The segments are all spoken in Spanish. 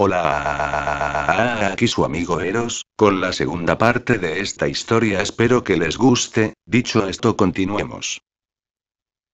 Hola, aquí su amigo Eros, con la segunda parte de esta historia espero que les guste, dicho esto continuemos.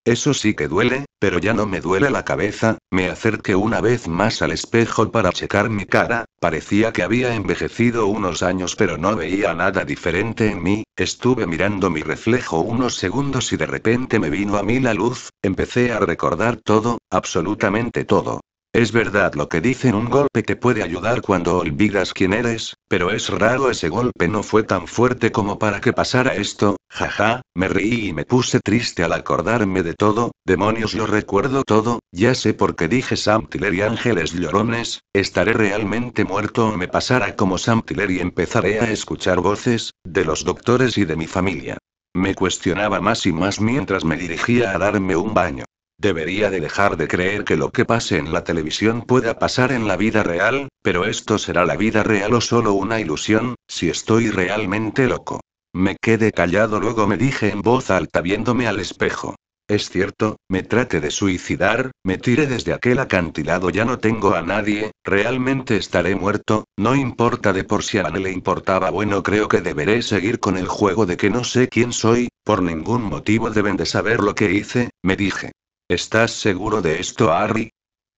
Eso sí que duele, pero ya no me duele la cabeza, me acerqué una vez más al espejo para checar mi cara, parecía que había envejecido unos años pero no veía nada diferente en mí, estuve mirando mi reflejo unos segundos y de repente me vino a mí la luz, empecé a recordar todo, absolutamente todo, es verdad lo que dicen, un golpe te puede ayudar cuando olvidas quién eres, pero es raro ese golpe no fue tan fuerte como para que pasara esto, jaja, me reí y me puse triste al acordarme de todo, demonios lo recuerdo todo, ya sé por qué dije Sam y ángeles llorones, estaré realmente muerto o me pasará como Sam Tiller y empezaré a escuchar voces, de los doctores y de mi familia. Me cuestionaba más y más mientras me dirigía a darme un baño. Debería de dejar de creer que lo que pase en la televisión pueda pasar en la vida real, pero esto será la vida real o solo una ilusión, si estoy realmente loco. Me quedé callado, luego me dije en voz alta viéndome al espejo. Es cierto, me trate de suicidar, me tiré desde aquel acantilado, ya no tengo a nadie, realmente estaré muerto, no importa de por si a Anne le importaba, bueno, creo que deberé seguir con el juego de que no sé quién soy, por ningún motivo deben de saber lo que hice, me dije. ¿Estás seguro de esto, Harry?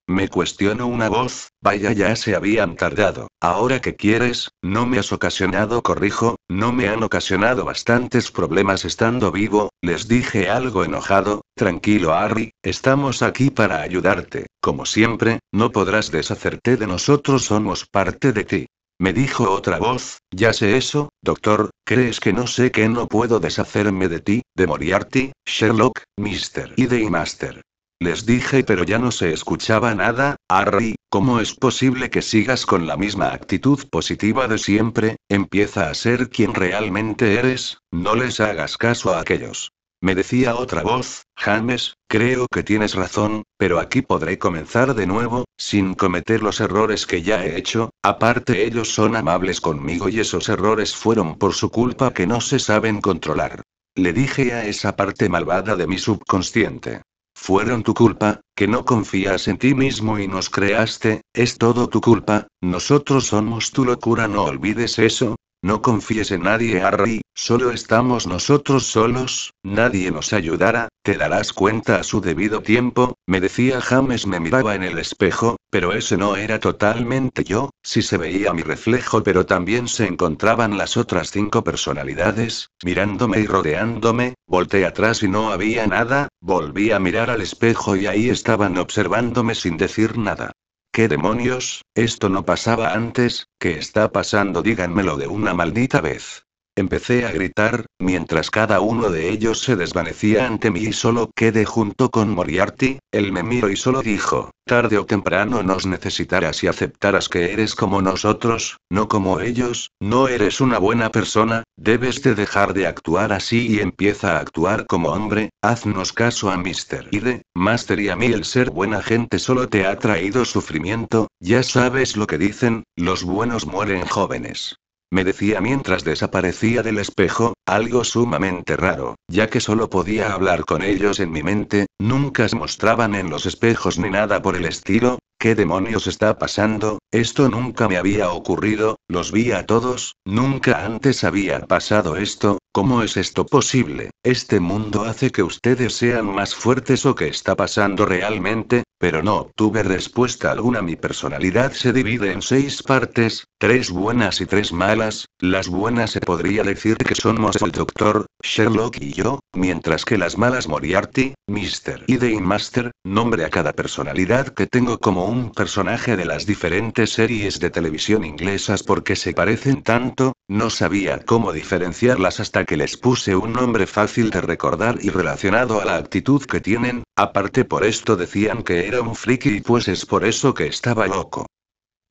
Me cuestionó una voz, vaya ya se habían tardado, ahora que quieres, no me has ocasionado, corrijo, no me han ocasionado bastantes problemas estando vivo, les dije algo enojado, tranquilo Harry, estamos aquí para ayudarte, como siempre, no podrás deshacerte de nosotros, somos parte de ti. Me dijo otra voz, ya sé eso, doctor, ¿crees que no sé que no puedo deshacerme de ti, de Moriarty, Sherlock, Mr. y de Master? Les dije pero ya no se escuchaba nada, Harry, ¿cómo es posible que sigas con la misma actitud positiva de siempre? Empieza a ser quien realmente eres, no les hagas caso a aquellos. Me decía otra voz, James, creo que tienes razón, pero aquí podré comenzar de nuevo, sin cometer los errores que ya he hecho, aparte ellos son amables conmigo y esos errores fueron por su culpa que no se saben controlar. Le dije a esa parte malvada de mi subconsciente. Fueron tu culpa, que no confías en ti mismo y nos creaste, es todo tu culpa, nosotros somos tu locura, no olvides eso, no confíes en nadie, Harry, solo estamos nosotros solos, nadie nos ayudará, te darás cuenta a su debido tiempo, me decía James, me miraba en el espejo, pero ese no era totalmente yo, si se veía mi reflejo, pero también se encontraban las otras cinco personalidades, mirándome y rodeándome, volteé atrás y no había nada, volví a mirar al espejo y ahí estaban observándome sin decir nada. ¿Qué demonios? Esto no pasaba antes, ¿qué está pasando? Díganmelo de una maldita vez. Empecé a gritar, mientras cada uno de ellos se desvanecía ante mí y solo quedé junto con Moriarty, él me miró y solo dijo, tarde o temprano nos necesitarás y aceptarás que eres como nosotros, no como ellos, no eres una buena persona, debes de dejar de actuar así y empieza a actuar como hombre, haznos caso a Mr. Ide, Master y a mí el ser buena gente solo te ha traído sufrimiento, ya sabes lo que dicen, los buenos mueren jóvenes. Me decía mientras desaparecía del espejo, algo sumamente raro, ya que solo podía hablar con ellos en mi mente, nunca se mostraban en los espejos ni nada por el estilo. ¿Qué demonios está pasando? Esto nunca me había ocurrido, los vi a todos, nunca antes había pasado esto, ¿cómo es esto posible? ¿Este mundo hace que ustedes sean más fuertes o qué está pasando realmente? Pero no obtuve respuesta alguna. Mi personalidad se divide en seis partes, tres buenas y tres malas. Las buenas se podría decir que somos el doctor, Sherlock y yo, mientras que las malas Moriarty, Mr. y The Master, nombre a cada personalidad que tengo como un personaje de las diferentes series de televisión inglesas porque se parecen tanto, no sabía cómo diferenciarlas hasta que les puse un nombre fácil de recordar y relacionado a la actitud que tienen, aparte por esto decían que era un friki y pues es por eso que estaba loco.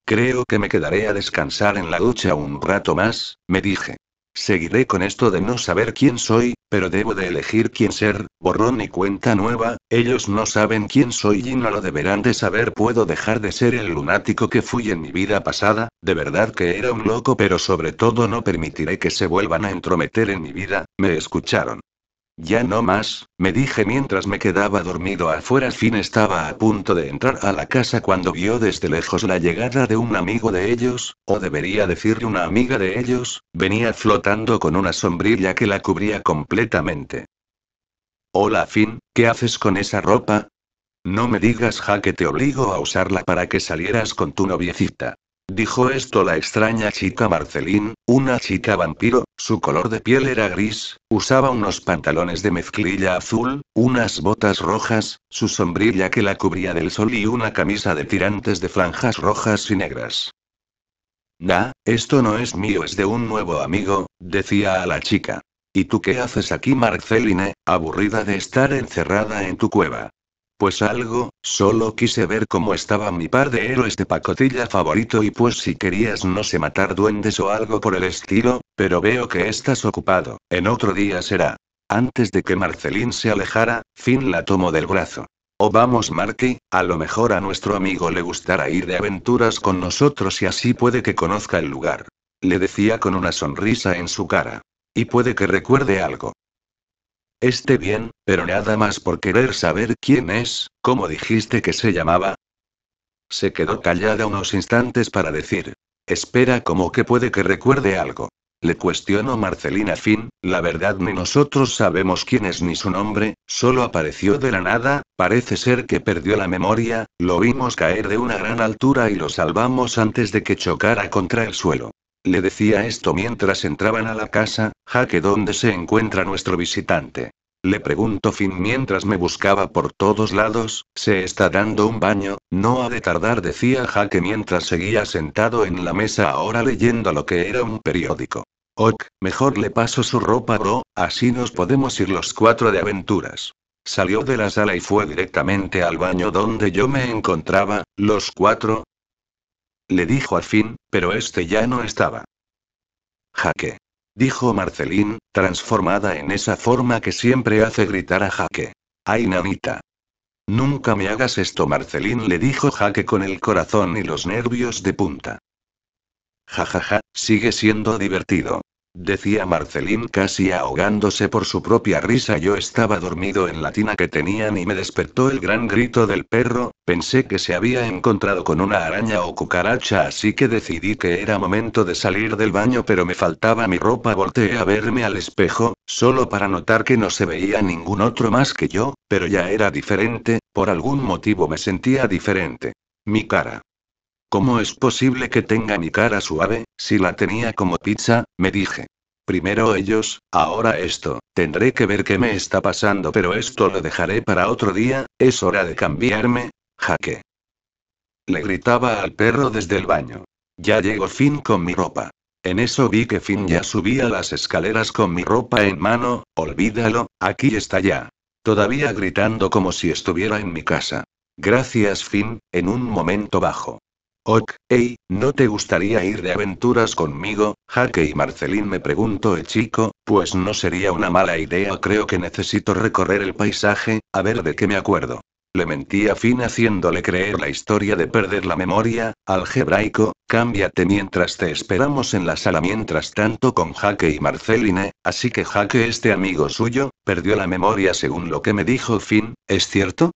Creo que me quedaré a descansar en la ducha un rato más, me dije. Seguiré con esto de no saber quién soy, pero debo de elegir quién ser, borrón y cuenta nueva, ellos no saben quién soy y no lo deberán de saber. Puedo dejar de ser el lunático que fui en mi vida pasada, de verdad que era un loco, pero sobre todo no permitiré que se vuelvan a entrometer en mi vida, me escucharon. Ya no más, me dije mientras me quedaba dormido afuera. fin estaba a punto de entrar a la casa cuando vio desde lejos la llegada de un amigo de ellos, o debería decir una amiga de ellos, venía flotando con una sombrilla que la cubría completamente. Hola Finn, ¿qué haces con esa ropa? No me digas ja que te obligo a usarla para que salieras con tu noviecita. Dijo esto la extraña chica Marcelín, una chica vampiro, su color de piel era gris, usaba unos pantalones de mezclilla azul, unas botas rojas, su sombrilla que la cubría del sol y una camisa de tirantes de franjas rojas y negras. Nah, esto no es mío, es de un nuevo amigo, decía a la chica. ¿Y tú qué haces aquí, Marceline, aburrida de estar encerrada en tu cueva? Pues algo, solo quise ver cómo estaba mi par de héroes de pacotilla favorito y pues si querías no sé matar duendes o algo por el estilo, pero veo que estás ocupado, en otro día será. Antes de que Marcelín se alejara, Finn la tomó del brazo. O oh, vamos Marky, a lo mejor a nuestro amigo le gustará ir de aventuras con nosotros y así puede que conozca el lugar. Le decía con una sonrisa en su cara. Y puede que recuerde algo. Este bien, pero nada más por querer saber quién es, ¿cómo dijiste que se llamaba? Se quedó callada unos instantes para decir. Espera como que puede que recuerde algo. Le cuestionó Marcelina Fin, la verdad ni nosotros sabemos quién es ni su nombre, solo apareció de la nada, parece ser que perdió la memoria, lo vimos caer de una gran altura y lo salvamos antes de que chocara contra el suelo. Le decía esto mientras entraban a la casa, Jaque, ¿dónde se encuentra nuestro visitante? Le pregunto Finn mientras me buscaba por todos lados, se está dando un baño, no ha de tardar decía Jaque mientras seguía sentado en la mesa ahora leyendo lo que era un periódico. Ok, mejor le paso su ropa bro, así nos podemos ir los cuatro de aventuras. Salió de la sala y fue directamente al baño donde yo me encontraba, los cuatro, le dijo al fin, pero este ya no estaba. Jaque. Dijo Marcelín, transformada en esa forma que siempre hace gritar a Jaque. ¡Ay, nanita! Nunca me hagas esto, Marcelín, le dijo Jaque con el corazón y los nervios de punta. Ja ja ja, sigue siendo divertido, decía Marcelín casi ahogándose por su propia risa. Yo estaba dormido en la tina que tenían y me despertó el gran grito del perro, pensé que se había encontrado con una araña o cucaracha así que decidí que era momento de salir del baño pero me faltaba mi ropa. Volteé a verme al espejo, solo para notar que no se veía ningún otro más que yo, pero ya era diferente, por algún motivo me sentía diferente. Mi cara. ¿Cómo es posible que tenga mi cara suave, si la tenía como pizza? me dije. Primero ellos, ahora esto, tendré que ver qué me está pasando, pero esto lo dejaré para otro día, es hora de cambiarme, jaque. Le gritaba al perro desde el baño. Ya llegó Finn con mi ropa. En eso vi que Finn ya subía las escaleras con mi ropa en mano, olvídalo, aquí está ya. Todavía gritando como si estuviera en mi casa. Gracias Finn, en un momento bajo. Ok, hey, ¿no te gustaría ir de aventuras conmigo, Jaque y Marceline? me preguntó el chico, pues no sería una mala idea, creo que necesito recorrer el paisaje, a ver de qué me acuerdo. Le mentía a Finn haciéndole creer la historia de perder la memoria, algebraico, cámbiate mientras te esperamos en la sala mientras tanto con Jaque y Marceline, ¿eh? así que Jaque este amigo suyo, perdió la memoria según lo que me dijo Finn, ¿es cierto?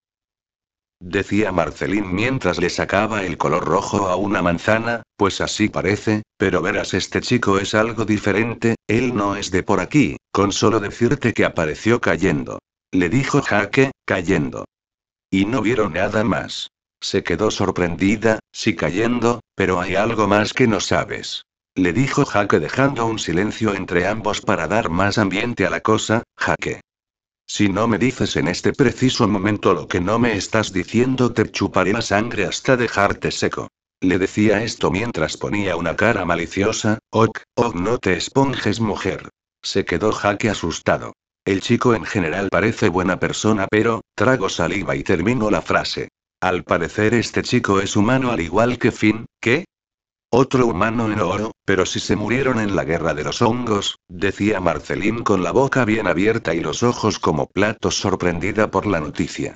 decía Marcelín mientras le sacaba el color rojo a una manzana, pues así parece, pero verás este chico es algo diferente, él no es de por aquí, con solo decirte que apareció cayendo. Le dijo Jaque, cayendo. Y no vieron nada más. Se quedó sorprendida, sí cayendo, pero hay algo más que no sabes. Le dijo Jaque dejando un silencio entre ambos para dar más ambiente a la cosa, Jaque. Si no me dices en este preciso momento lo que no me estás diciendo, te chuparé la sangre hasta dejarte seco. Le decía esto mientras ponía una cara maliciosa, ok, oh, no te esponjes mujer. Se quedó jaque asustado. El chico en general parece buena persona, pero, trago saliva y termino la frase. Al parecer este chico es humano al igual que Finn, ¿qué? Otro humano en oro, pero si se murieron en la guerra de los hongos, decía Marcelín con la boca bien abierta y los ojos como platos sorprendida por la noticia.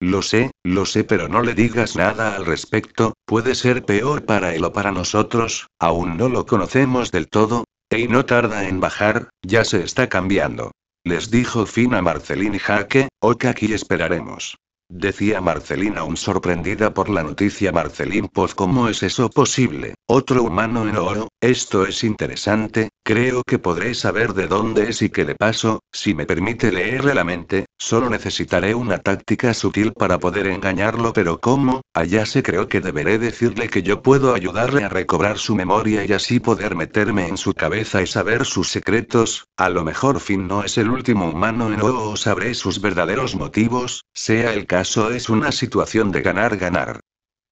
Lo sé, lo sé, pero no le digas nada al respecto, puede ser peor para él o para nosotros, aún no lo conocemos del todo, y no tarda en bajar, ya se está cambiando. Les dijo fin a Marcelín y Jaque, ok aquí esperaremos. Decía Marcelina aún sorprendida por la noticia Marcelín Poz pues, ¿cómo es eso posible? Otro humano en oro, esto es interesante, creo que podré saber de dónde es y qué le pasó, si me permite leerle la mente, solo necesitaré una táctica sutil para poder engañarlo pero ¿cómo? Allá se creo que deberé decirle que yo puedo ayudarle a recobrar su memoria y así poder meterme en su cabeza y saber sus secretos, a lo mejor Finn no es el último humano en oro o sabré sus verdaderos motivos, sea el caso eso es una situación de ganar-ganar.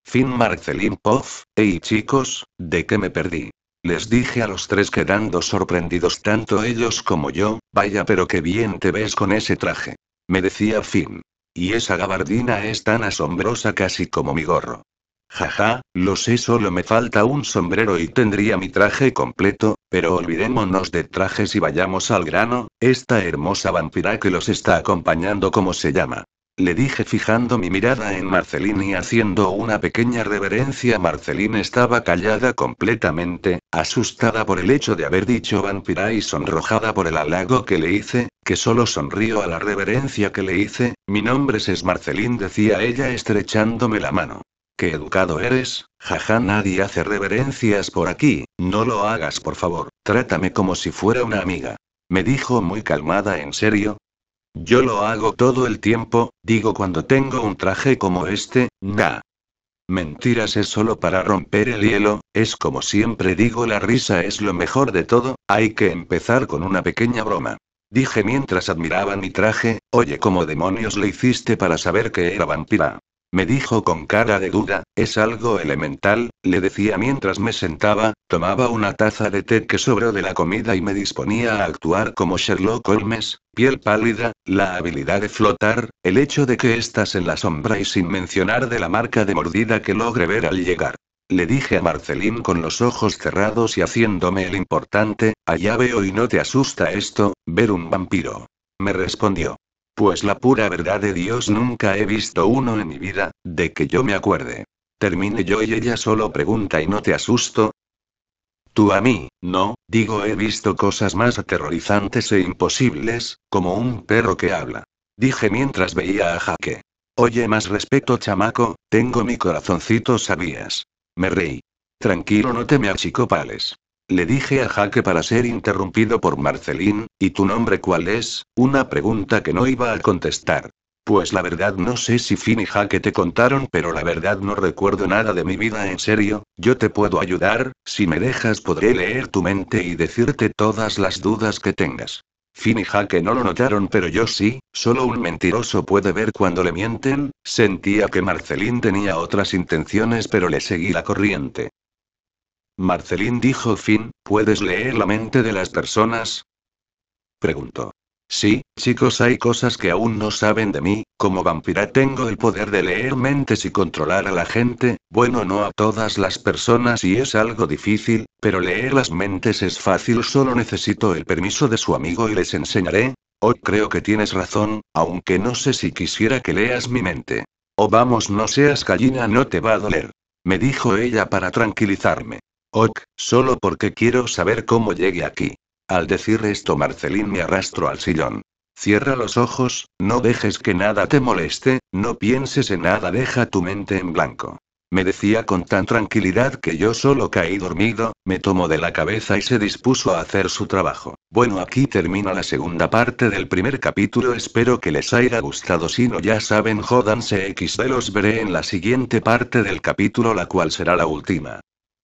Fin Marcelín Poff, hey chicos, ¿de qué me perdí? Les dije a los tres quedando sorprendidos tanto ellos como yo, vaya pero qué bien te ves con ese traje. Me decía fin Y esa gabardina es tan asombrosa casi como mi gorro. Jaja, lo sé, solo me falta un sombrero y tendría mi traje completo, pero olvidémonos de trajes y vayamos al grano, esta hermosa vampira que los está acompañando, ¿cómo se llama? Le dije fijando mi mirada en Marcelín y haciendo una pequeña reverencia. Marcelín estaba callada completamente, asustada por el hecho de haber dicho vampira y sonrojada por el halago que le hice, que solo sonrió a la reverencia que le hice. Mi nombre es Marcelín, decía ella estrechándome la mano. Qué educado eres, jaja, nadie hace reverencias por aquí, no lo hagas por favor, trátame como si fuera una amiga. Me dijo muy calmada en serio, yo lo hago todo el tiempo, digo cuando tengo un traje como este, da. Mentiras es solo para romper el hielo, es como siempre digo la risa es lo mejor de todo, hay que empezar con una pequeña broma. Dije mientras admiraba mi traje, oye, ¿cómo demonios le hiciste para saber que era vampira? me dijo con cara de duda, es algo elemental, le decía mientras me sentaba, tomaba una taza de té que sobró de la comida y me disponía a actuar como Sherlock Holmes, piel pálida, la habilidad de flotar, el hecho de que estás en la sombra y sin mencionar de la marca de mordida que logre ver al llegar. Le dije a Marcelín con los ojos cerrados y haciéndome el importante, allá veo y no te asusta esto, ver un vampiro. Me respondió. Pues la pura verdad de Dios nunca he visto uno en mi vida, de que yo me acuerde. Termine yo y ella solo pregunta y no te asusto. Tú a mí, no, digo he visto cosas más aterrorizantes e imposibles, como un perro que habla. Dije mientras veía a Jaque. Oye más respeto chamaco, tengo mi corazoncito sabías. Me reí. Tranquilo no te me achicopales. Le dije a Jaque para ser interrumpido por Marcelín, ¿y tu nombre cuál es? Una pregunta que no iba a contestar. Pues la verdad no sé si Finn y Jaque te contaron, pero la verdad no recuerdo nada de mi vida en serio, yo te puedo ayudar, si me dejas podré leer tu mente y decirte todas las dudas que tengas. Finn y Jaque no lo notaron, pero yo sí, solo un mentiroso puede ver cuando le mienten, sentía que Marcelín tenía otras intenciones, pero le seguí la corriente. Marcelín dijo Fin, ¿puedes leer la mente de las personas? Preguntó. Sí, chicos, hay cosas que aún no saben de mí, como vampira tengo el poder de leer mentes y controlar a la gente, bueno, no a todas las personas y es algo difícil, pero leer las mentes es fácil, solo necesito el permiso de su amigo y les enseñaré. Oh, creo que tienes razón, aunque no sé si quisiera que leas mi mente. Oh, vamos, no seas gallina, no te va a doler. Me dijo ella para tranquilizarme. Ok, solo porque quiero saber cómo llegué aquí. Al decir esto, Marcelín me arrastró al sillón. Cierra los ojos, no dejes que nada te moleste, no pienses en nada, deja tu mente en blanco. Me decía con tan tranquilidad que yo solo caí dormido, me tomó de la cabeza y se dispuso a hacer su trabajo. Bueno, aquí termina la segunda parte del primer capítulo, espero que les haya gustado, si no ya saben, jódanse XD, los veré en la siguiente parte del capítulo, la cual será la última.